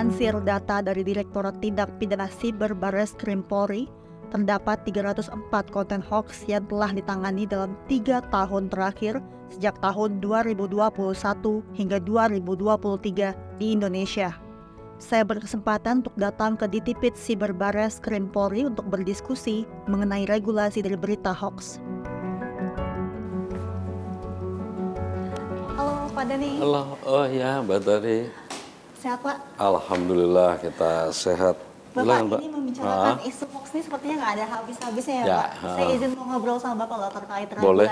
Melansir data dari Direktorat Tindak Pidana Siber Bares Krim Polri, terdapat 304 konten hoax yang telah ditangani dalam tiga tahun terakhir sejak tahun 2021 hingga 2023 di Indonesia. Saya berkesempatan untuk datang ke Ditipit Siber Bares Krim Polri untuk berdiskusi mengenai regulasi dari berita hoax. Halo Pak Dani. Halo, oh ya Mbak Tari. Sehat Pak? Alhamdulillah kita sehat. Bapak Bilang, ini membicarakan ha? isu hoax ini sepertinya nggak ada habis-habisnya ya, ya Pak. Ha. Saya izin mau ngobrol sama Bapak kalau terkait regulasi Boleh.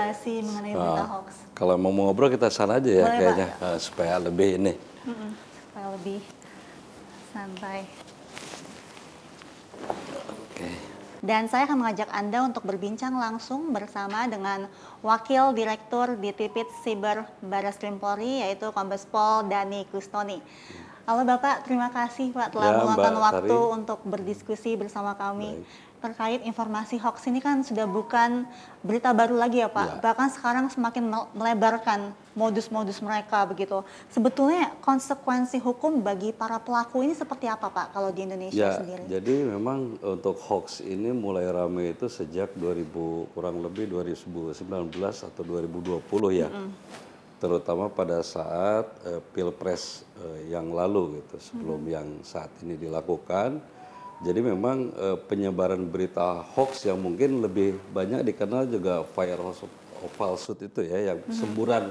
mengenai ha. berita hoax. Kalau mau ngobrol kita sana aja ya Boleh, kayaknya Pak. supaya lebih ini. supaya lebih santai. Dan saya akan mengajak Anda untuk berbincang langsung bersama dengan Wakil Direktur Ditipit Siber Baris Krim Polri yaitu Kombes Pol Dani Kustoni. Halo Bapak, terima kasih Pak telah ya, meluangkan waktu Sari. untuk berdiskusi bersama kami. Baik terkait informasi hoax ini kan sudah bukan berita baru lagi ya Pak. Ya. Bahkan sekarang semakin melebarkan modus-modus mereka begitu. Sebetulnya konsekuensi hukum bagi para pelaku ini seperti apa Pak kalau di Indonesia ya, sendiri? Jadi memang untuk hoax ini mulai ramai itu sejak 2000 kurang lebih 2019 atau 2020 ya. Mm -hmm terutama pada saat uh, pilpres uh, yang lalu gitu sebelum hmm. yang saat ini dilakukan jadi memang uh, penyebaran berita hoax yang mungkin lebih banyak dikenal juga virus of falsehood itu ya yang hmm. semburan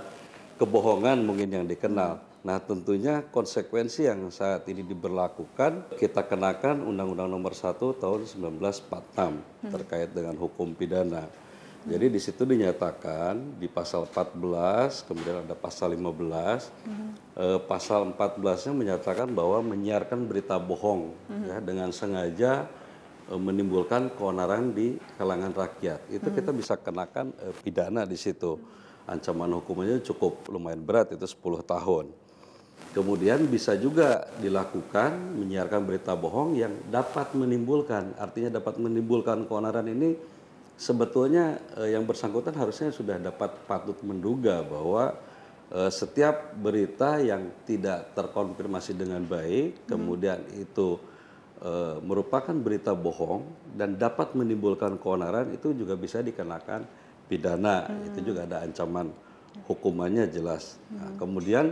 kebohongan mungkin yang dikenal mm-hmm. Nah, tentunya konsekuensi yang saat ini diberlakukan kita kenakan Undang-Undang Nomor 1 tahun 1946 hmm. terkait dengan hukum pidana. Jadi di situ dinyatakan di pasal 14, kemudian ada pasal 15. Hmm. Eh, pasal 14-nya menyatakan bahwa menyiarkan berita bohong hmm. ya dengan sengaja eh, menimbulkan keonaran di kalangan rakyat. Itu hmm. kita bisa kenakan eh, pidana di situ. Ancaman hukumannya cukup lumayan berat itu 10 tahun. Kemudian bisa juga dilakukan menyiarkan berita bohong yang dapat menimbulkan artinya dapat menimbulkan keonaran ini sebetulnya eh, yang bersangkutan harusnya sudah dapat patut menduga bahwa eh, setiap berita yang tidak terkonfirmasi dengan baik, hmm. kemudian itu eh, merupakan berita bohong dan dapat menimbulkan keonaran itu juga bisa dikenakan pidana. Hmm. Itu juga ada ancaman hukumannya jelas. Nah, hmm. Nah, kemudian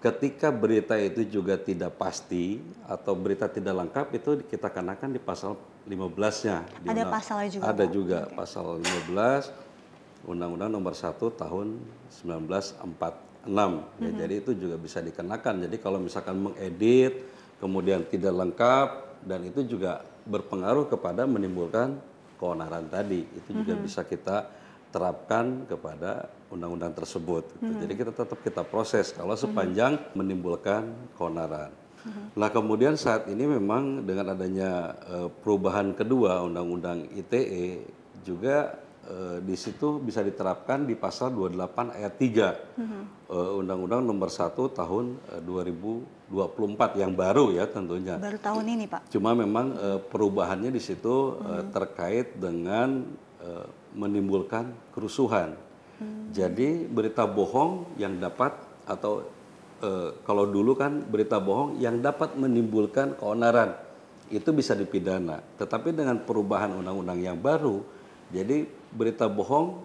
ketika berita itu juga tidak pasti atau berita tidak lengkap itu kita kenakan di pasal 15-nya. Ada pasalnya juga. Ada juga okay. pasal 15 Undang-Undang Nomor 1 Tahun 1946. Ya, mm -hmm. Jadi itu juga bisa dikenakan. Jadi kalau misalkan mengedit kemudian tidak lengkap dan itu juga berpengaruh kepada menimbulkan keonaran tadi. Itu juga mm -hmm. bisa kita terapkan kepada undang-undang tersebut. Mm -hmm. Jadi kita tetap kita proses kalau mhm. sepanjang mm -hmm. menimbulkan keonaran. Nah kemudian saat ini memang dengan adanya uh, perubahan kedua Undang-Undang ITE juga uh, di situ bisa diterapkan di pasal 28 ayat 3 uh-huh. uh, Undang-Undang nomor 1 tahun 2024 eh, yang baru ya tentunya. Baru tahun ini Pak. Cuma memang uh, perubahannya di situ uh, terkait dengan uh, menimbulkan kerusuhan. Hmm. Jadi berita bohong yang dapat atau e, kalau dulu kan berita bohong yang dapat menimbulkan keonaran itu bisa dipidana. Tetapi dengan perubahan undang-undang yang baru, jadi berita bohong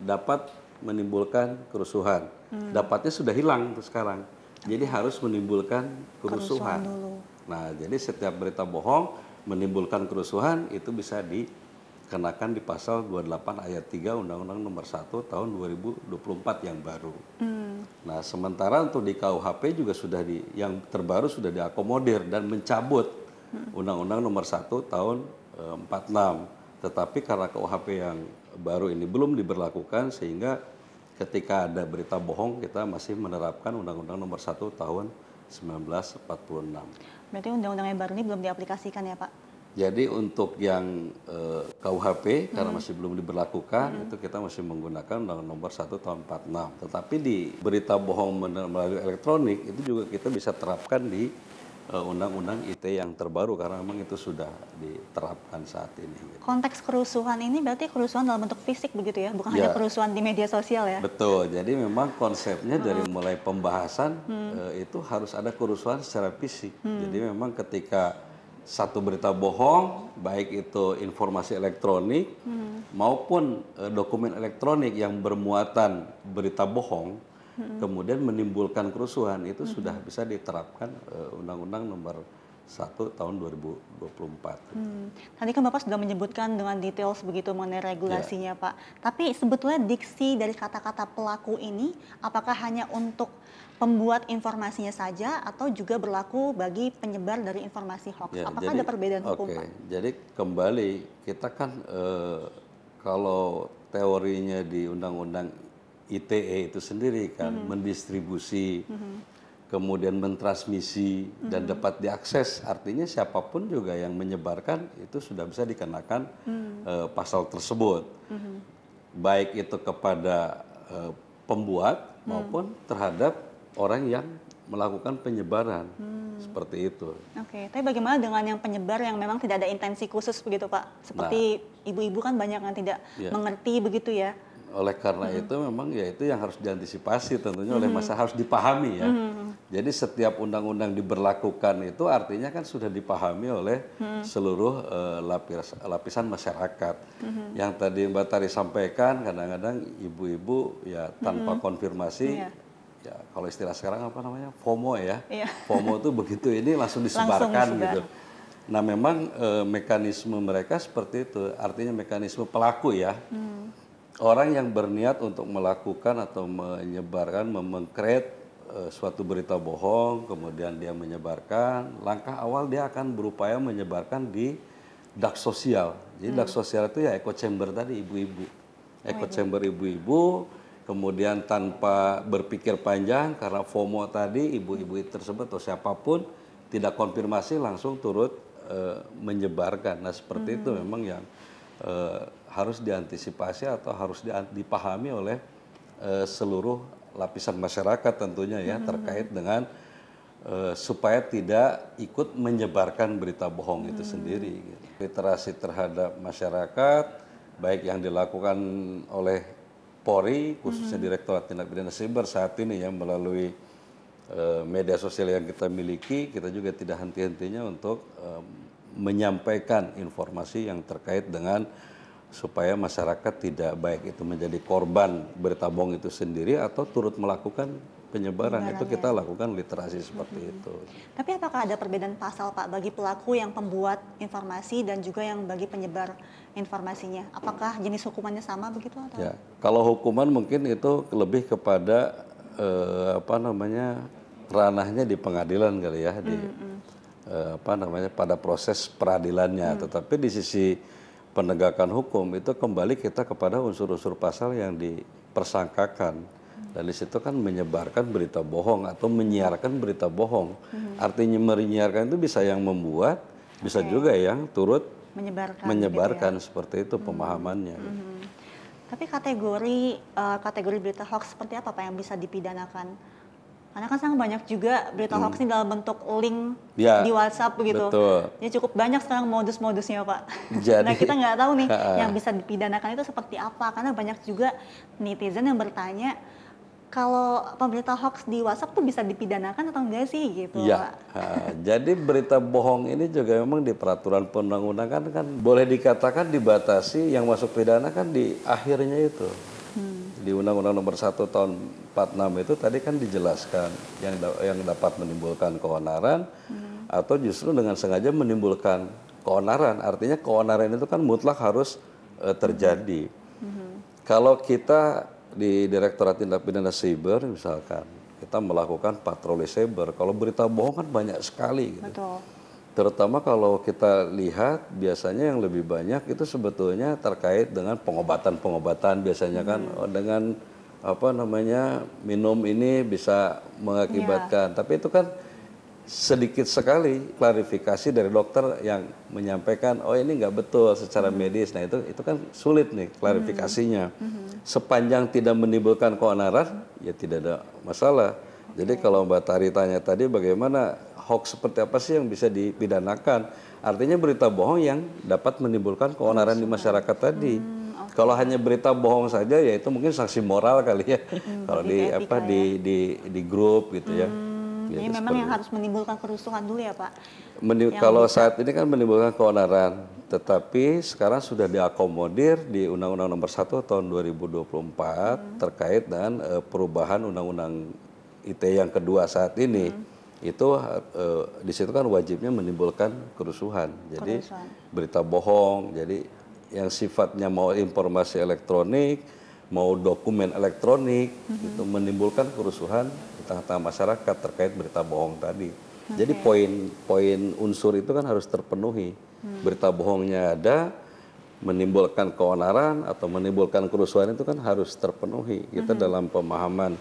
dapat menimbulkan kerusuhan. Hmm. Dapatnya sudah hilang sekarang. Jadi harus menimbulkan kerusuhan. kerusuhan Nah, jadi setiap berita bohong menimbulkan kerusuhan itu bisa dikenakan di pasal 28 ayat 3 Undang-Undang Nomor 1 tahun 2024 yang baru. Hmm. Nah, sementara untuk di KUHP juga sudah di yang terbaru sudah diakomodir dan mencabut Undang-Undang Nomor 1 Tahun e, eh, 46. Tetapi karena KUHP yang baru ini belum diberlakukan sehingga ketika ada berita bohong kita masih menerapkan Undang-Undang Nomor 1 Tahun 1946. Berarti undang-undang yang baru ini belum diaplikasikan ya, Pak? Jadi untuk yang eh, KUHP karena hmm. masih belum diberlakukan hmm. itu kita masih menggunakan undang Nomor 1 Tahun 46. Tetapi di berita bohong melalui elektronik itu juga kita bisa terapkan di eh, undang-undang IT yang terbaru karena memang itu sudah diterapkan saat ini. Gitu. Konteks kerusuhan ini berarti kerusuhan dalam bentuk fisik begitu ya, bukan ya. hanya kerusuhan di media sosial ya? Betul. Jadi memang konsepnya hmm. dari mulai pembahasan hmm. Eh, itu harus ada kerusuhan secara fisik. Hmm. Jadi memang ketika satu berita bohong, baik itu informasi elektronik hmm. maupun uh, dokumen elektronik yang bermuatan berita bohong, hmm. kemudian menimbulkan kerusuhan itu hmm. sudah bisa diterapkan undang eh, Undang-Undang Nomor 1 tahun 2024. Hmm. Tadi kan Bapak sudah menyebutkan dengan detail begitu mengenai regulasinya yeah. Pak. Tapi sebetulnya diksi dari kata-kata pelaku ini apakah hanya untuk pembuat informasinya saja atau juga berlaku bagi penyebar dari informasi hoax? Yeah, apakah jadi, ada perbedaan hukum okay. Pak? Jadi kembali kita kan eh, kalau teorinya di Undang-Undang ITE itu sendiri kan mm -hmm. mendistribusi mm -hmm kemudian mentransmisi dan hmm. dapat diakses artinya siapapun juga yang menyebarkan itu sudah bisa dikenakan uh, pasal tersebut hmm. baik itu kepada uh, pembuat maupun terhadap orang yang melakukan penyebaran hmm. seperti itu. Oke, okay. tapi bagaimana dengan yang penyebar yang memang tidak ada intensi khusus begitu Pak? Seperti nah. ibu-ibu nah, kan banyak yang tidak yeah. mengerti begitu ya oleh karena -hmm. itu memang ya itu yang harus diantisipasi tentunya -hmm. oleh mm-hmm. masa harus dipahami ya. -hmm. Jadi setiap undang-undang diberlakukan itu artinya kan sudah dipahami oleh -hmm. seluruh uh, lapis, lapisan masyarakat. -hmm. Yang tadi Mbak Tari sampaikan kadang-kadang ibu-ibu ya tanpa -hmm. konfirmasi yeah. ya kalau istilah sekarang apa namanya FOMO ya. Yeah. FOMO itu begitu ini langsung disebarkan langsung gitu. Nah memang e, mekanisme mereka seperti itu, artinya mekanisme pelaku ya. Hmm orang yang berniat untuk melakukan atau menyebarkan, memengkret eh, suatu berita bohong, kemudian dia menyebarkan, langkah awal dia akan berupaya menyebarkan di dark sosial. Jadi hmm. dark sosial itu ya echo chamber tadi ibu-ibu. Echo chamber ibu-ibu, kemudian tanpa berpikir panjang karena FOMO tadi ibu-ibu hmm. tersebut atau siapapun tidak konfirmasi langsung turut e, menyebarkan. Nah, seperti hmm. itu memang yang e, harus diantisipasi atau harus dipahami oleh uh, seluruh lapisan masyarakat tentunya ya hmm. terkait dengan uh, supaya tidak ikut menyebarkan berita bohong hmm. itu sendiri. Gitu. Literasi terhadap masyarakat baik yang dilakukan oleh Polri khususnya hmm. Direktorat Tindak Pidana Siber saat ini ya melalui eh, media sosial yang kita miliki kita juga tidak henti-hentinya untuk um, menyampaikan informasi yang terkait dengan supaya masyarakat tidak baik itu menjadi korban berita bohong itu sendiri atau turut melakukan penyebaran itu kita lakukan literasi seperti -hmm. itu. Tapi apakah ada perbedaan pasal Pak bagi pelaku yang pembuat informasi dan juga yang bagi penyebar informasinya? Apakah jenis hukumannya sama begitu atau? Ya, kalau hukuman mungkin itu lebih kepada eh, apa namanya ranahnya di pengadilan kali ya di -hmm. eh, apa namanya pada proses peradilannya. Hmm. Tetapi di sisi penegakan hukum itu kembali kita kepada unsur-unsur pasal yang dipersangkakan dan di situ kan menyebarkan berita bohong atau menyiarkan berita bohong hmm. artinya menyiarkan itu bisa yang membuat bisa okay. juga yang turut menyebarkan menyebarkan gitu ya? seperti itu pemahamannya pemahamannya hmm. tapi kategori uh, kategori berita hoax seperti apa pak yang bisa dipidanakan karena kan sekarang banyak juga berita hoax ini hmm. dalam bentuk link ya, di WhatsApp begitu. Betul. Jadi ya, cukup banyak sekarang modus-modusnya Pak. Jadi, nah kita nggak tahu nih yang bisa dipidanakan itu seperti apa. Karena banyak juga netizen yang bertanya, kalau pemberita hoax di WhatsApp tuh bisa dipidanakan atau enggak sih gitu ya. Pak? Uh, jadi berita bohong ini juga memang di peraturan perundang-undangan kan boleh dikatakan dibatasi yang masuk pidana kan di akhirnya itu di Undang-Undang Nomor 1 Tahun 46 itu tadi kan dijelaskan yang yang dapat menimbulkan keonaran hmm. atau justru dengan sengaja menimbulkan keonaran. Artinya keonaran itu kan mutlak harus uh, terjadi. Hmm. Kalau kita di Direktorat Tindak Pidana Siber misalkan kita melakukan patroli siber. Kalau berita bohong kan banyak sekali. Gitu. Betul terutama kalau kita lihat biasanya yang lebih banyak itu sebetulnya terkait dengan pengobatan-pengobatan biasanya kan hmm. oh, dengan apa namanya minum ini bisa mengakibatkan ya. tapi itu kan sedikit sekali klarifikasi dari dokter yang menyampaikan oh ini nggak betul secara hmm. medis nah itu itu kan sulit nih klarifikasinya hmm. Hmm. sepanjang tidak menimbulkan keonaran ya tidak ada masalah jadi kalau Mbak Tari tanya tadi bagaimana hoax seperti apa sih yang bisa dipidanakan? Artinya berita bohong yang dapat menimbulkan keonaran di masyarakat tadi. Hmm, Kalau hanya berita bohong saja ya itu mungkin sanksi moral kali ya. Hmm, Kalau di apa ya. di di di grup gitu ya. hmm. ya. Jadi memang yang harus menimbulkan kerusuhan dulu ya Pak. Menim yang kalau bisa. saat ini kan menimbulkan keonaran, tetapi sekarang sudah diakomodir di Undang-Undang Nomor 1 tahun 2024 hmm. terkait dengan uh, perubahan Undang-Undang ITE yang kedua saat ini. Hmm itu uh, di situ kan wajibnya menimbulkan kerusuhan. Jadi kerusuhan. berita bohong, jadi yang sifatnya mau informasi elektronik, mau dokumen elektronik mm-hmm. itu menimbulkan kerusuhan di tengah-tengah masyarakat terkait berita bohong tadi. Okay. Jadi poin-poin unsur itu kan harus terpenuhi. Mm. Berita bohongnya ada, menimbulkan keonaran atau menimbulkan kerusuhan itu kan harus terpenuhi. Kita mm-hmm. dalam pemahaman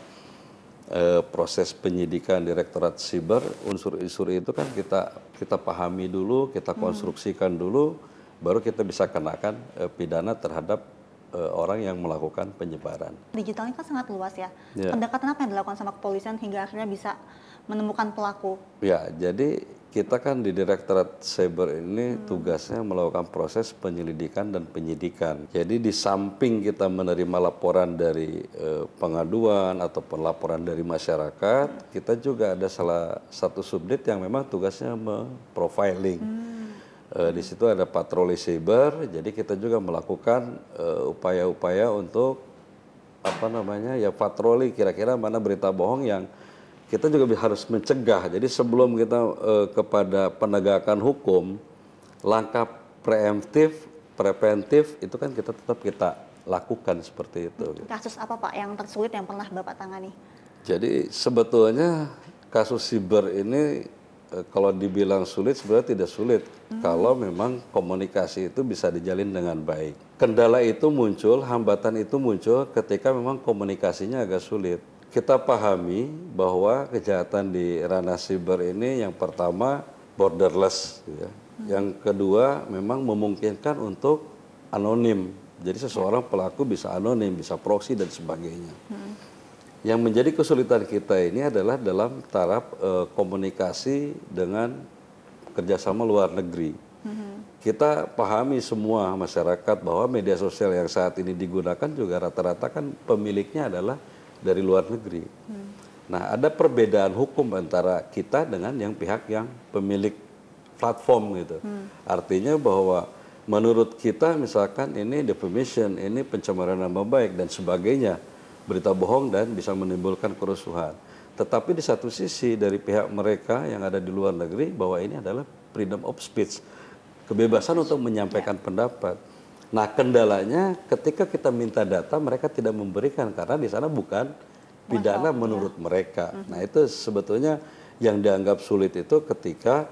e, proses penyidikan Direktorat Siber unsur-unsur itu kan kita kita pahami dulu, kita hmm. konstruksikan dulu, baru kita bisa kenakan e, pidana terhadap e, orang yang melakukan penyebaran. digital ini kan sangat luas ya. ya. Pendekatan apa yang dilakukan sama kepolisian hingga akhirnya bisa menemukan pelaku? Ya, jadi kita kan di Direktorat Cyber ini hmm. tugasnya melakukan proses penyelidikan dan penyidikan. Jadi di samping kita menerima laporan dari e, pengaduan ataupun laporan dari masyarakat, hmm. kita juga ada salah satu subdit yang memang tugasnya memprofiling. Hmm. E, di situ ada patroli cyber, jadi kita juga melakukan eh, upaya-upaya e, untuk apa namanya ya patroli kira-kira mana berita bohong yang kita juga harus mencegah. Jadi sebelum kita eh, kepada penegakan hukum, langkah preemptif, preventif itu kan kita tetap kita lakukan seperti itu. Gitu. Kasus apa Pak yang tersulit yang pernah Bapak tangani? Jadi sebetulnya kasus siber ini eh, kalau dibilang sulit sebenarnya tidak sulit hmm. kalau memang komunikasi itu bisa dijalin dengan baik. Kendala itu muncul, hambatan itu muncul ketika memang komunikasinya agak sulit kita pahami bahwa kejahatan di ranah siber ini yang pertama borderless, ya. yang kedua memang memungkinkan untuk anonim. Jadi seseorang pelaku bisa anonim, bisa proksi dan sebagainya. Yang menjadi kesulitan kita ini adalah dalam taraf e, komunikasi dengan kerjasama luar negeri. Kita pahami semua masyarakat bahwa media sosial yang saat ini digunakan juga rata-rata kan pemiliknya adalah dari luar negeri. Hmm. Nah, ada perbedaan hukum antara kita dengan yang pihak yang pemilik platform gitu. Hmm. Artinya bahwa menurut kita misalkan ini defamation, ini pencemaran nama baik dan sebagainya, berita bohong dan bisa menimbulkan kerusuhan. Tetapi di satu sisi dari pihak mereka yang ada di luar negeri bahwa ini adalah freedom of speech, kebebasan untuk menyampaikan ya. pendapat Nah, kendalanya ketika kita minta data mereka tidak memberikan karena di sana bukan pidana Masalah, menurut ya. mereka. Mm -hmm. Nah, itu sebetulnya yang dianggap sulit itu ketika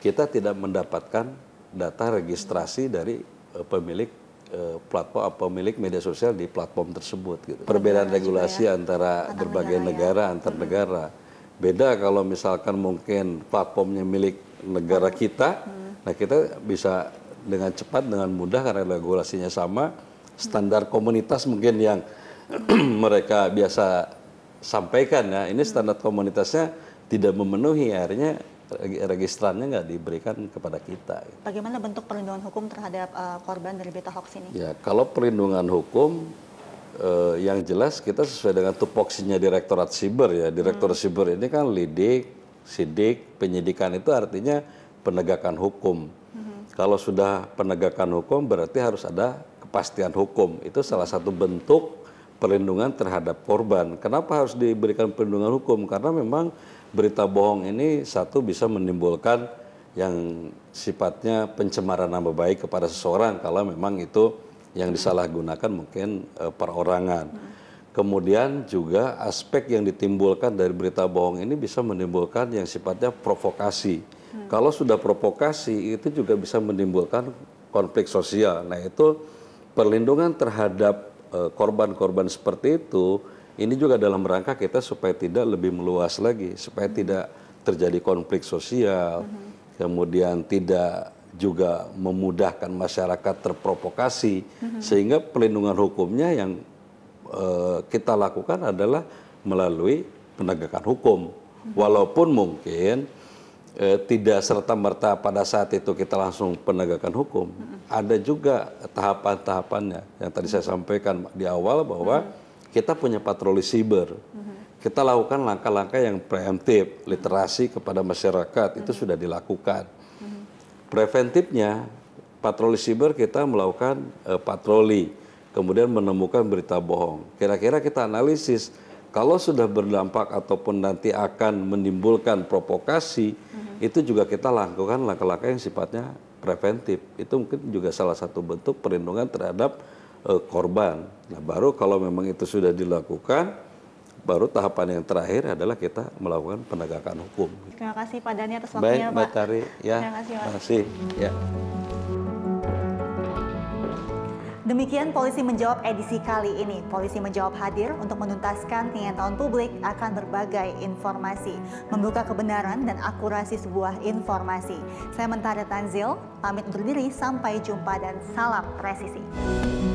kita tidak mendapatkan data registrasi dari uh, pemilik eh, platform atau eh, pemilik media sosial di platform tersebut gitu. Perbedaan ya, regulasi ya. antara, Tata berbagai negara, ya. antar hmm. negara. Beda kalau misalkan mungkin platformnya milik negara kita, hmm. nah kita bisa dengan cepat, dengan mudah karena regulasinya sama. Standar komunitas mungkin yang mereka biasa sampaikan ya, ini standar komunitasnya tidak memenuhi, akhirnya registrannya nggak diberikan kepada kita. Bagaimana bentuk perlindungan hukum terhadap uh, korban dari beta hoax ini? Ya, kalau perlindungan hukum uh, yang jelas kita sesuai dengan tupoksinya Direktorat Siber ya. Direktorat hmm. Siber ini kan lidik, sidik, penyidikan itu artinya penegakan hukum kalau sudah penegakan hukum berarti harus ada kepastian hukum. Itu salah satu bentuk perlindungan terhadap korban. Kenapa harus diberikan perlindungan hukum? Karena memang berita bohong ini satu bisa menimbulkan yang sifatnya pencemaran nama baik kepada seseorang kalau memang itu yang disalahgunakan mungkin e, perorangan. Kemudian juga aspek yang ditimbulkan dari berita bohong ini bisa menimbulkan yang sifatnya provokasi kalau sudah provokasi itu juga bisa menimbulkan konflik sosial. Nah itu perlindungan terhadap eh, korban-korban uh, seperti itu ini juga dalam rangka kita supaya tidak lebih meluas lagi, supaya hmm. tidak terjadi konflik sosial, hmm. kemudian tidak juga memudahkan masyarakat terprovokasi, hmm. sehingga pelindungan hukumnya yang uh, kita lakukan adalah melalui penegakan hukum, hmm. walaupun mungkin eh, tidak serta merta pada saat itu kita langsung penegakan hukum. Hmm. Ada juga tahapan-tahapannya yang tadi saya sampaikan di awal bahwa hmm. kita punya patroli siber. Hmm. Kita lakukan langkah-langkah yang preemptif, literasi kepada masyarakat hmm. itu sudah dilakukan. Hmm. Preventifnya patroli siber kita melakukan eh, patroli, kemudian menemukan berita bohong. Kira-kira kita analisis kalau sudah berdampak ataupun nanti akan menimbulkan provokasi, mm-hmm. itu juga kita lakukan langkah-langkah yang sifatnya preventif. Itu mungkin juga salah satu bentuk perlindungan terhadap uh, korban. Nah, baru kalau memang itu sudah dilakukan, baru tahapan yang terakhir adalah kita melakukan penegakan hukum. Terima kasih Pak Dhani atas waktunya Baik, Pak. Baik, Mbak Tari. Ya, Terima kasih. Pak. Terima kasih. Ya. Demikian polisi menjawab edisi kali ini. Polisi menjawab hadir untuk menuntaskan tahun publik akan berbagai informasi, membuka kebenaran dan akurasi sebuah informasi. Saya Mentari Tanzil, pamit undur diri, sampai jumpa dan salam presisi.